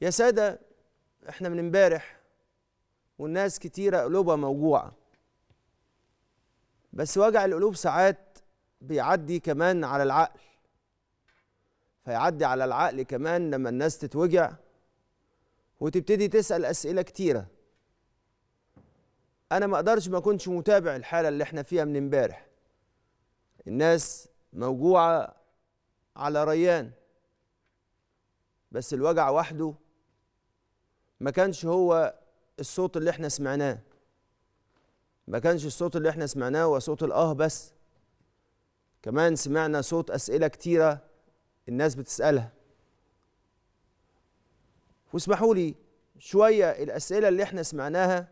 يا ساده احنا من امبارح والناس كتيره قلوبها موجوعه بس وجع القلوب ساعات بيعدي كمان على العقل فيعدي على العقل كمان لما الناس تتوجع وتبتدي تسال اسئله كتيره انا ما اقدرش ما كنتش متابع الحاله اللي احنا فيها من امبارح الناس موجوعه على ريان بس الوجع وحده ما كانش هو الصوت اللي احنا سمعناه ما كانش الصوت اللي احنا سمعناه هو صوت الاه بس كمان سمعنا صوت اسئله كتيره الناس بتسالها واسمحوا لي شويه الاسئله اللي احنا سمعناها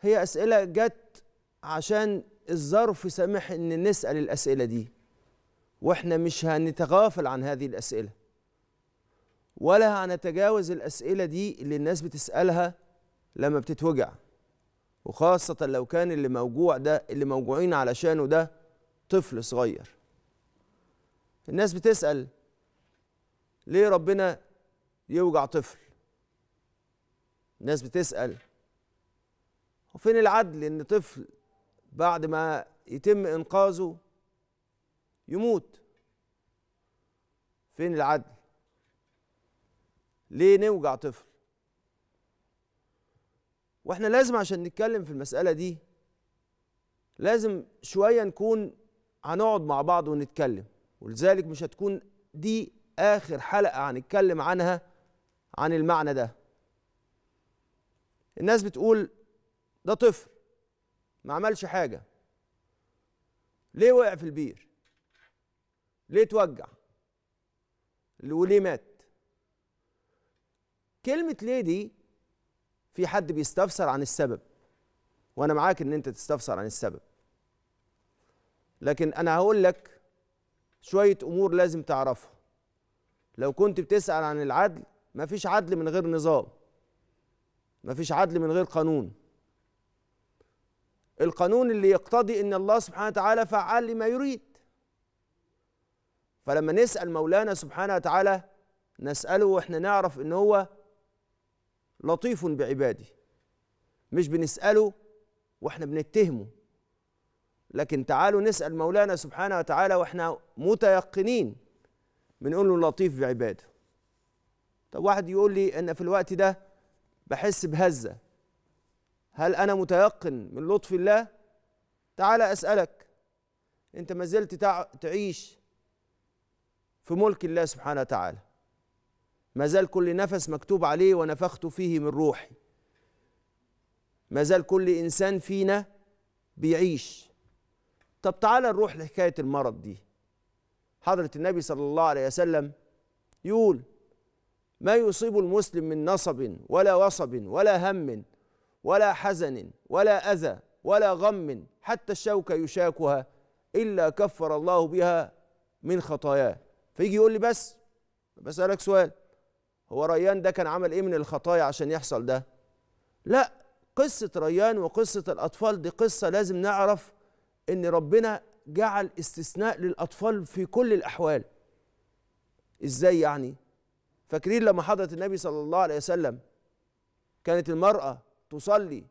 هي اسئله جت عشان الظرف سامح ان نسال الاسئله دي واحنا مش هنتغافل عن هذه الاسئله ولا هنتجاوز الأسئلة دي اللي الناس بتسألها لما بتتوجع وخاصة لو كان اللي موجوع ده اللي موجوعين علشانه ده طفل صغير الناس بتسأل ليه ربنا يوجع طفل الناس بتسأل وفين العدل ان طفل بعد ما يتم انقاذه يموت فين العدل ليه نوجع طفل واحنا لازم عشان نتكلم في المسألة دي لازم شوية نكون هنقعد مع بعض ونتكلم ولذلك مش هتكون دي آخر حلقة هنتكلم عنها عن المعنى ده الناس بتقول ده طفل ما عملش حاجة ليه وقع في البير ليه اتوجع وليه مات كلمه ليه دي في حد بيستفسر عن السبب وانا معاك ان انت تستفسر عن السبب لكن انا هقول لك شويه امور لازم تعرفها لو كنت بتسال عن العدل مفيش عدل من غير نظام مفيش عدل من غير قانون القانون اللي يقتضي ان الله سبحانه وتعالى فعال لما يريد فلما نسال مولانا سبحانه وتعالى نساله واحنا نعرف ان هو لطيف بعباده مش بنسأله واحنا بنتهمه لكن تعالوا نسأل مولانا سبحانه وتعالى واحنا متيقنين بنقول له لطيف بعباده طب واحد يقول لي ان في الوقت ده بحس بهزة هل انا متيقن من لطف الله تعالى اسألك انت ما زلت تعيش في ملك الله سبحانه وتعالى ما زال كل نفس مكتوب عليه ونفخت فيه من روحي ما زال كل انسان فينا بيعيش طب تعالى نروح لحكايه المرض دي حضره النبي صلى الله عليه وسلم يقول ما يصيب المسلم من نصب ولا وصب ولا هم ولا حزن ولا اذى ولا غم حتى الشوكه يشاكها الا كفر الله بها من خطاياه فيجي يقول لي بس بسالك سؤال هو ريان ده كان عمل ايه من الخطايا عشان يحصل ده لا قصة ريان وقصة الأطفال دي قصة لازم نعرف إن ربنا جعل استثناء للأطفال في كل الأحوال إزاي يعني؟ فاكرين لما حضرت النبي صلى الله عليه وسلم كانت المرأة تصلي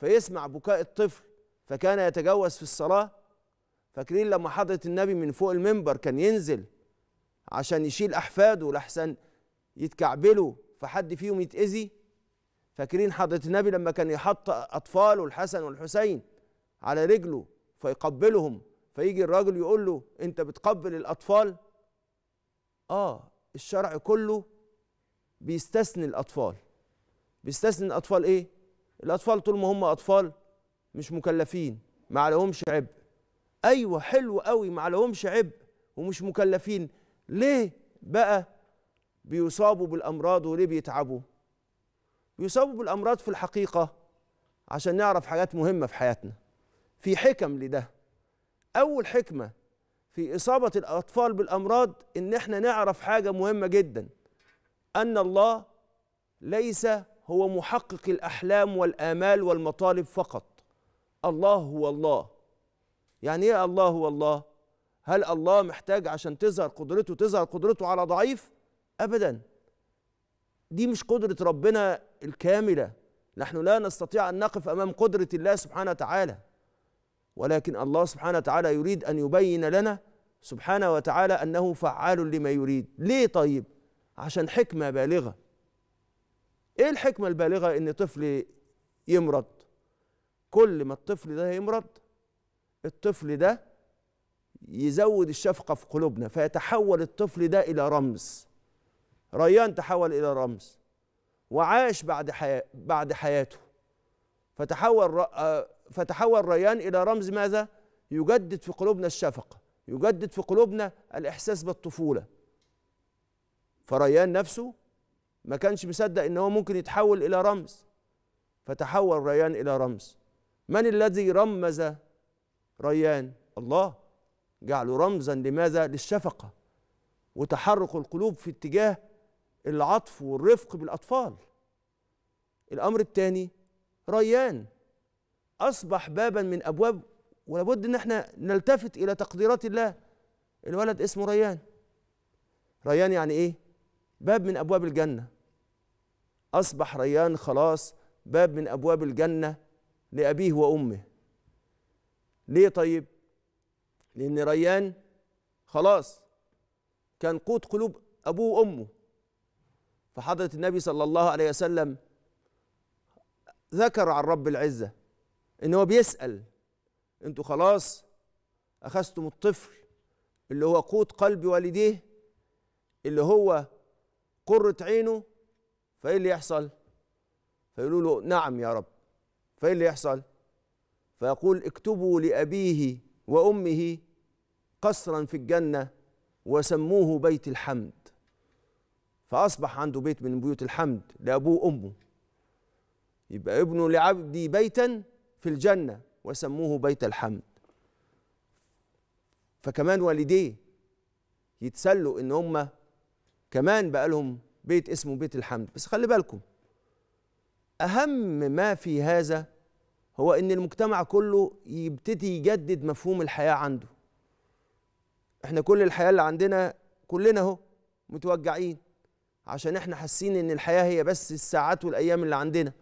فيسمع بكاء الطفل فكان يتجوز في الصلاة فاكرين لما حضرت النبي من فوق المنبر كان ينزل عشان يشيل أحفاده لحسن يتكعبلوا فحد فيهم يتأذي فاكرين حضرة النبي لما كان يحط أطفاله الحسن والحسين على رجله فيقبلهم فيجي الراجل يقول له أنت بتقبل الأطفال؟ آه الشرع كله بيستثني الأطفال بيستثني الأطفال إيه؟ الأطفال طول ما هم أطفال مش مكلفين ما عليهمش عبء أيوه حلو قوي ما عليهمش عبء ومش مكلفين ليه بقى بيصابوا بالامراض وليه بيتعبوا بيصابوا بالامراض في الحقيقه عشان نعرف حاجات مهمه في حياتنا في حكم لده اول حكمه في اصابه الاطفال بالامراض ان احنا نعرف حاجه مهمه جدا ان الله ليس هو محقق الاحلام والامال والمطالب فقط الله هو الله يعني ايه الله هو الله هل الله محتاج عشان تظهر قدرته تظهر قدرته على ضعيف ابدا دي مش قدره ربنا الكامله نحن لا نستطيع ان نقف امام قدره الله سبحانه وتعالى ولكن الله سبحانه وتعالى يريد ان يبين لنا سبحانه وتعالى انه فعال لما يريد ليه طيب عشان حكمه بالغه ايه الحكمه البالغه ان طفل يمرض كل ما الطفل ده يمرض الطفل ده يزود الشفقه في قلوبنا فيتحول الطفل ده الى رمز ريان تحول إلى رمز وعاش بعد حياة بعد حياته فتحول آه، فتحول ريان إلى رمز ماذا؟ يجدد في قلوبنا الشفقة يجدد في قلوبنا الإحساس بالطفولة فريان نفسه ما كانش مصدق ان هو ممكن يتحول الى رمز فتحول ريان الى رمز من الذي رمز ريان الله جعله رمزا لماذا للشفقه وتحرك القلوب في اتجاه العطف والرفق بالاطفال الامر الثاني ريان اصبح بابا من ابواب ولابد ان احنا نلتفت الى تقديرات الله الولد اسمه ريان ريان يعني ايه باب من ابواب الجنه اصبح ريان خلاص باب من ابواب الجنه لابيه وامه ليه طيب لان ريان خلاص كان قوت قلوب ابوه وامه فحضرة النبي صلى الله عليه وسلم ذكر عن رب العزة إن هو بيسأل أنتوا خلاص أخذتم الطفل اللي هو قوت قلب والديه اللي هو قرة عينه فإيه اللي يحصل؟ فيقولوا له نعم يا رب فإيه اللي يحصل؟ فيقول اكتبوا لأبيه وأمه قصرا في الجنة وسموه بيت الحمد فأصبح عنده بيت من بيوت الحمد لأبوه وأمه يبقى ابنه لعبدي بيتا في الجنة وسموه بيت الحمد فكمان والديه يتسلوا إن هم كمان بقى لهم بيت اسمه بيت الحمد بس خلي بالكم أهم ما في هذا هو إن المجتمع كله يبتدي يجدد مفهوم الحياة عنده احنا كل الحياة اللي عندنا كلنا اهو متوجعين عشان احنا حاسين ان الحياه هي بس الساعات والايام اللي عندنا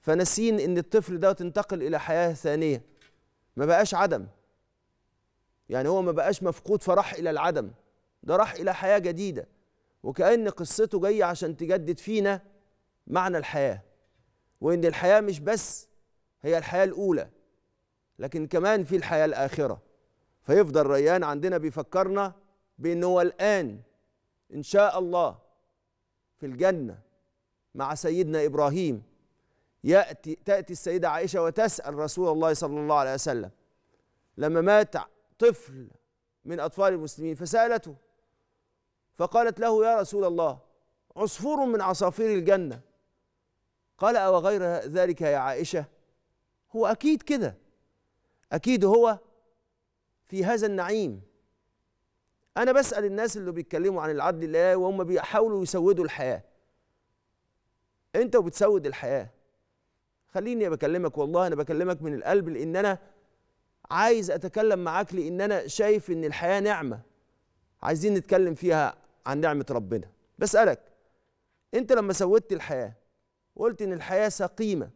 فناسين ان الطفل ده تنتقل الى حياه ثانيه ما بقاش عدم يعني هو ما بقاش مفقود فراح الى العدم ده راح الى حياه جديده وكأن قصته جايه عشان تجدد فينا معنى الحياه وان الحياه مش بس هي الحياه الاولى لكن كمان في الحياه الاخره فيفضل ريان عندنا بيفكرنا بان هو الان ان شاء الله في الجنه مع سيدنا ابراهيم ياتي تاتي السيده عائشه وتسال رسول الله صلى الله عليه وسلم لما مات طفل من اطفال المسلمين فسالته فقالت له يا رسول الله عصفور من عصافير الجنه قال او غير ذلك يا عائشه هو اكيد كده اكيد هو في هذا النعيم انا بسال الناس اللي بيتكلموا عن العدل الله وهم بيحاولوا يسودوا الحياه انت وبتسود الحياه خليني بكلمك والله انا بكلمك من القلب لان انا عايز اتكلم معاك لان انا شايف ان الحياه نعمه عايزين نتكلم فيها عن نعمه ربنا بسالك انت لما سودت الحياه قلت ان الحياه سقيمه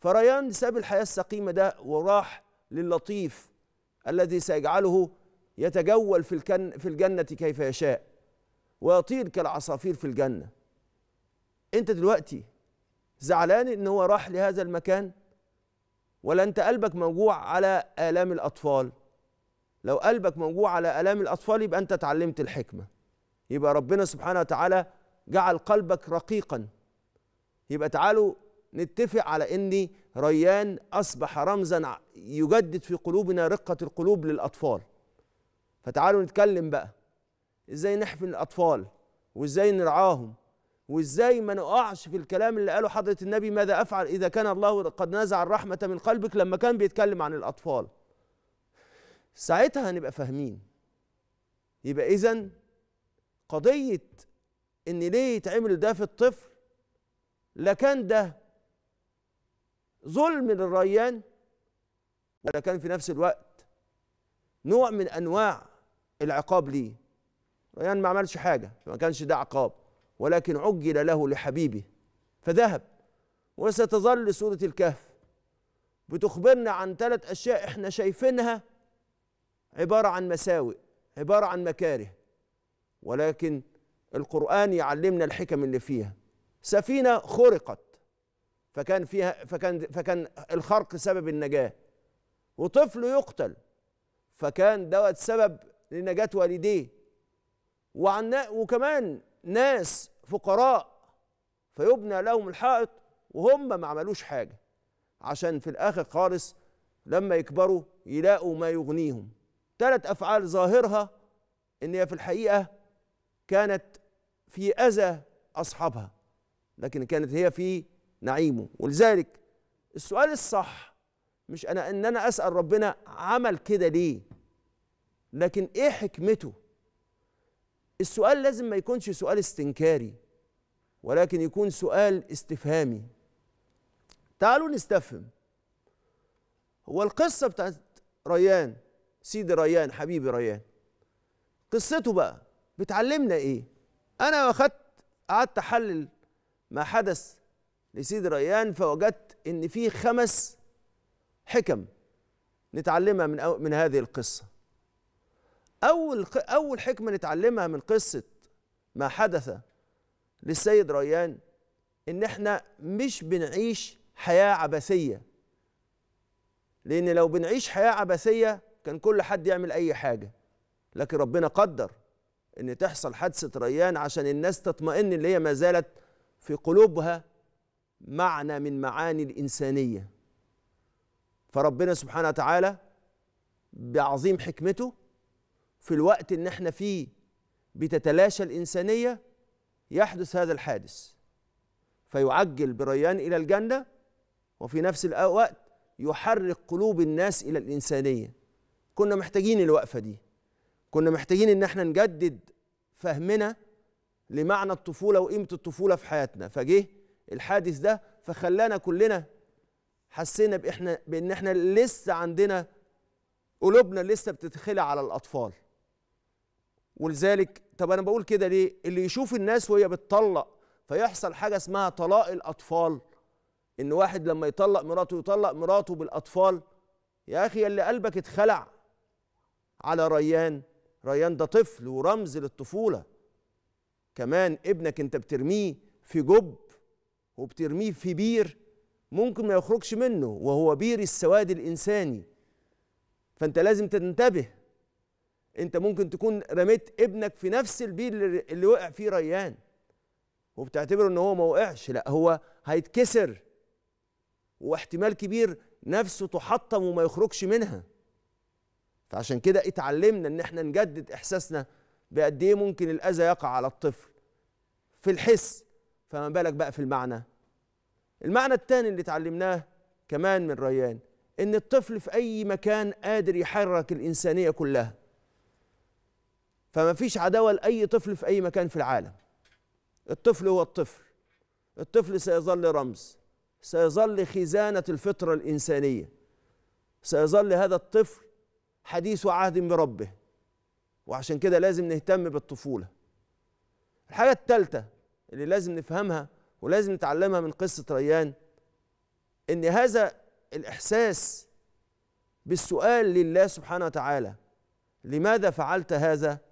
فريان ساب الحياه السقيمه ده وراح للطيف الذي سيجعله يتجول في, الكن في الجنة كيف يشاء ويطير كالعصافير في الجنة أنت دلوقتي زعلان إن هو راح لهذا المكان ولا أنت قلبك موجوع على آلام الأطفال لو قلبك موجوع على آلام الأطفال يبقى أنت اتعلمت الحكمة يبقى ربنا سبحانه وتعالى جعل قلبك رقيقا يبقى تعالوا نتفق على ان ريان اصبح رمزا يجدد في قلوبنا رقه القلوب للاطفال فتعالوا نتكلم بقى ازاي نحفن الاطفال وازاي نرعاهم وازاي ما نقعش في الكلام اللي قاله حضره النبي ماذا افعل اذا كان الله قد نزع الرحمه من قلبك لما كان بيتكلم عن الاطفال ساعتها هنبقى فاهمين يبقى اذا قضيه ان ليه يتعمل ده في الطفل لا كان ده ظلم للريان ولا كان في نفس الوقت نوع من انواع العقاب ليه ريان ما عملش حاجة ما كانش ده عقاب ولكن عجل له لحبيبه فذهب وستظل سورة الكهف بتخبرنا عن ثلاث أشياء احنا شايفينها عبارة عن مساوئ عبارة عن مكاره ولكن القرآن يعلمنا الحكم اللي فيها سفينة خرقت فكان فيها فكان فكان الخرق سبب النجاة وطفل يقتل فكان دوت سبب لنجاة والديه وعن وكمان ناس فقراء فيبنى لهم الحائط وهم ما عملوش حاجة عشان في الآخر خالص لما يكبروا يلاقوا ما يغنيهم ثلاث أفعال ظاهرها إن هي في الحقيقة كانت في أذى أصحابها لكن كانت هي في نعيمه ولذلك السؤال الصح مش أنا إن أنا أسأل ربنا عمل كده ليه لكن ايه حكمته السؤال لازم ما يكونش سؤال استنكاري ولكن يكون سؤال استفهامي تعالوا نستفهم هو القصه بتاعت ريان سيدي ريان حبيبي ريان قصته بقى بتعلمنا ايه انا اخذت قعدت احلل ما حدث لسيدي ريان فوجدت ان في خمس حكم نتعلمها من من هذه القصه اول اول حكمه نتعلمها من قصه ما حدث للسيد ريان ان احنا مش بنعيش حياه عبثيه لان لو بنعيش حياه عبثيه كان كل حد يعمل اي حاجه لكن ربنا قدر ان تحصل حادثه ريان عشان الناس تطمئن اللي هي ما زالت في قلوبها معنى من معاني الانسانيه فربنا سبحانه وتعالى بعظيم حكمته في الوقت اللي احنا فيه بتتلاشى الإنسانية يحدث هذا الحادث فيعجل بريان إلى الجنة وفي نفس الوقت يحرك قلوب الناس إلى الإنسانية كنا محتاجين الوقفة دي كنا محتاجين إن احنا نجدد فهمنا لمعنى الطفولة وقيمة الطفولة في حياتنا فجه الحادث ده فخلانا كلنا حسينا بإحنا بإن احنا لسه عندنا قلوبنا لسه بتتخلع على الأطفال ولذلك طب انا بقول كده ليه اللي يشوف الناس وهي بتطلق فيحصل حاجه اسمها طلاق الاطفال ان واحد لما يطلق مراته يطلق مراته بالاطفال يا اخي اللي قلبك اتخلع على ريان ريان ده طفل ورمز للطفوله كمان ابنك انت بترميه في جب وبترميه في بير ممكن ما يخرجش منه وهو بير السواد الانساني فانت لازم تنتبه انت ممكن تكون رميت ابنك في نفس البير اللي وقع فيه ريان وبتعتبره ان هو ما وقعش لا هو هيتكسر واحتمال كبير نفسه تحطم وما يخرجش منها فعشان كده اتعلمنا ان احنا نجدد احساسنا بقد ايه ممكن الاذى يقع على الطفل في الحس فما بالك بقى في المعنى المعنى الثاني اللي اتعلمناه كمان من ريان ان الطفل في اي مكان قادر يحرك الانسانيه كلها فما فيش عداوة لأي طفل في أي مكان في العالم الطفل هو الطفل الطفل سيظل رمز سيظل خزانة الفطرة الإنسانية سيظل هذا الطفل حديث عهد بربه وعشان كده لازم نهتم بالطفولة الحاجة الثالثة اللي لازم نفهمها ولازم نتعلمها من قصة ريان إن هذا الإحساس بالسؤال لله سبحانه وتعالى لماذا فعلت هذا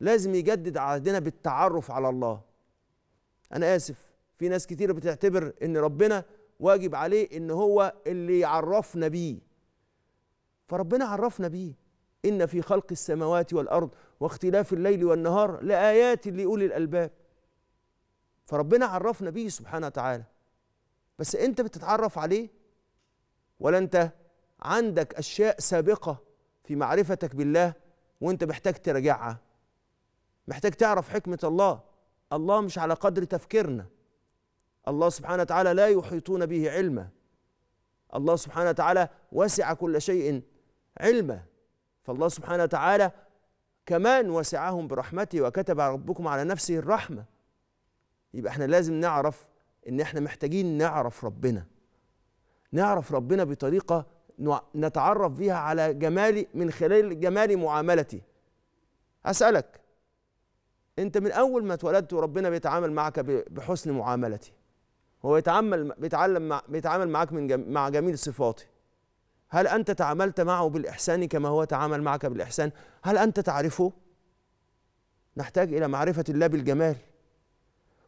لازم يجدد عهدنا بالتعرف على الله انا اسف في ناس كتير بتعتبر ان ربنا واجب عليه ان هو اللي يعرفنا بيه فربنا عرفنا بيه ان في خلق السماوات والارض واختلاف الليل والنهار لايات لاولي الالباب فربنا عرفنا بيه سبحانه وتعالى بس انت بتتعرف عليه ولا انت عندك اشياء سابقه في معرفتك بالله وانت محتاج تراجعها محتاج تعرف حكمة الله الله مش على قدر تفكيرنا الله سبحانه وتعالى لا يحيطون به علما الله سبحانه وتعالى وسع كل شيء علما فالله سبحانه وتعالى كمان وسعهم برحمته وكتب ربكم على نفسه الرحمة يبقى احنا لازم نعرف ان احنا محتاجين نعرف ربنا نعرف ربنا بطريقة نتعرف بها على جمال من خلال جمال معاملته أسألك انت من اول ما اتولدت وربنا بيتعامل معك بحسن معاملتي هو بيتعامل بيتعلم مع بيتعامل معك من جم مع جميل صفاتي هل انت تعاملت معه بالاحسان كما هو تعامل معك بالاحسان هل انت تعرفه نحتاج الى معرفه الله بالجمال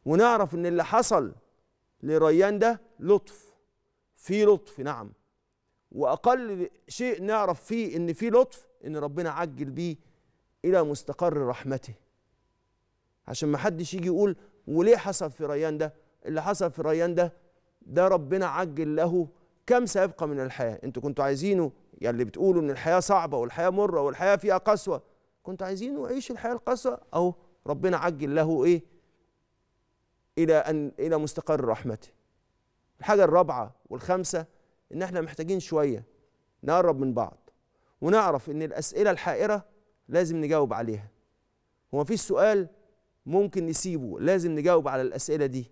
ونعرف ان اللي حصل لريان ده لطف في لطف نعم واقل شيء نعرف فيه ان في لطف ان ربنا عجل بيه الى مستقر رحمته عشان ما حدش يجي يقول وليه حصل في ريان ده اللي حصل في ريان ده ده ربنا عجل له كم سيبقى من الحياة انتوا كنتوا عايزينه يعني اللي بتقولوا ان الحياة صعبة والحياة مرة والحياة فيها قسوة كنتوا عايزينه يعيش الحياة القسوة اهو ربنا عجل له ايه الى ان الى مستقر رحمته الحاجة الرابعة والخامسة ان احنا محتاجين شوية نقرب من بعض ونعرف ان الاسئلة الحائرة لازم نجاوب عليها هو مفيش سؤال ممكن نسيبه لازم نجاوب على الأسئلة دي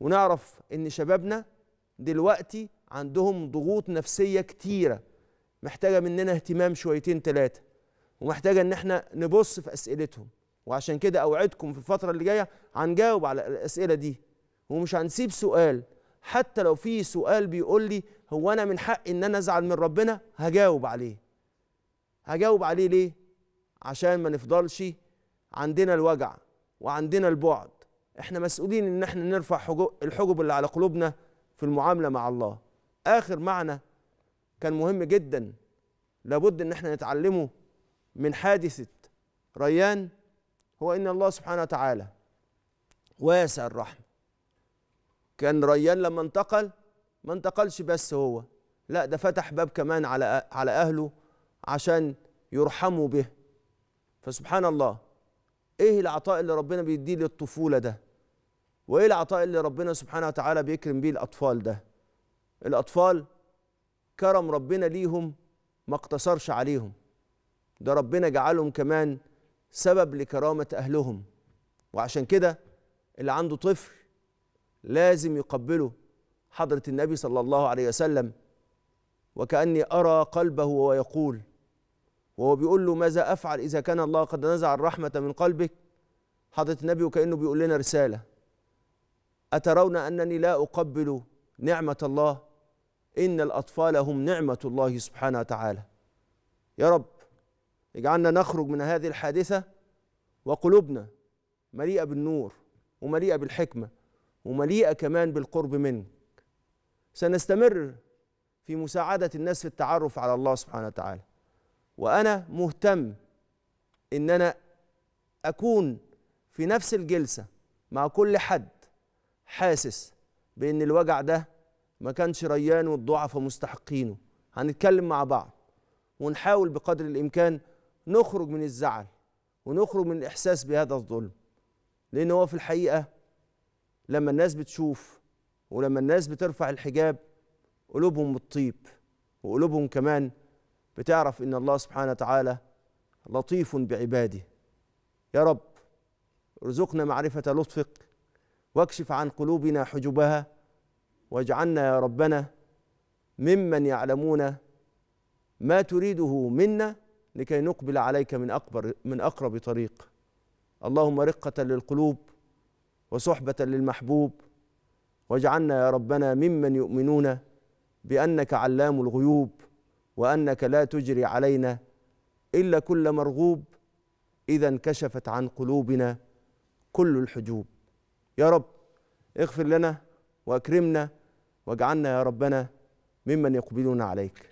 ونعرف إن شبابنا دلوقتي عندهم ضغوط نفسية كتيرة محتاجة مننا اهتمام شويتين تلاتة ومحتاجة إن احنا نبص في أسئلتهم وعشان كده أوعدكم في الفترة اللي جاية هنجاوب على الأسئلة دي ومش هنسيب سؤال حتى لو في سؤال بيقول لي هو أنا من حقي إن أنا أزعل من ربنا هجاوب عليه هجاوب عليه ليه؟ عشان ما نفضلش عندنا الوجع وعندنا البعد احنا مسؤولين ان احنا نرفع الحجب اللي على قلوبنا في المعامله مع الله اخر معنى كان مهم جدا لابد ان احنا نتعلمه من حادثه ريان هو ان الله سبحانه وتعالى واسع الرحمه كان ريان لما انتقل ما انتقلش بس هو لا ده فتح باب كمان على على اهله عشان يرحموا به فسبحان الله ايه العطاء اللي ربنا بيديه للطفوله ده وايه العطاء اللي ربنا سبحانه وتعالى بيكرم بيه الاطفال ده الاطفال كرم ربنا ليهم ما اقتصرش عليهم ده ربنا جعلهم كمان سبب لكرامه اهلهم وعشان كده اللي عنده طفل لازم يقبله حضره النبي صلى الله عليه وسلم وكاني ارى قلبه ويقول وهو بيقول له ماذا أفعل إذا كان الله قد نزع الرحمة من قلبك حضرة النبي وكأنه بيقول لنا رسالة أترون أنني لا أقبل نعمة الله إن الأطفال هم نعمة الله سبحانه وتعالى يا رب اجعلنا نخرج من هذه الحادثة وقلوبنا مليئة بالنور ومليئة بالحكمة ومليئة كمان بالقرب منك سنستمر في مساعدة الناس في التعرف على الله سبحانه وتعالى وأنا مهتم إن أنا أكون في نفس الجلسة مع كل حد حاسس بإن الوجع ده ما كانش ريان والضعفاء مستحقينه هنتكلم مع بعض ونحاول بقدر الإمكان نخرج من الزعل ونخرج من الإحساس بهذا الظلم لأن هو في الحقيقة لما الناس بتشوف ولما الناس بترفع الحجاب قلوبهم بتطيب وقلوبهم كمان بتعرف ان الله سبحانه وتعالى لطيف بعباده يا رب ارزقنا معرفه لطفك واكشف عن قلوبنا حجبها واجعلنا يا ربنا ممن يعلمون ما تريده منا لكي نقبل عليك من اكبر من اقرب طريق اللهم رقه للقلوب وصحبه للمحبوب واجعلنا يا ربنا ممن يؤمنون بانك علام الغيوب وانك لا تجري علينا الا كل مرغوب اذا انكشفت عن قلوبنا كل الحجوب يا رب اغفر لنا واكرمنا واجعلنا يا ربنا ممن يقبلون عليك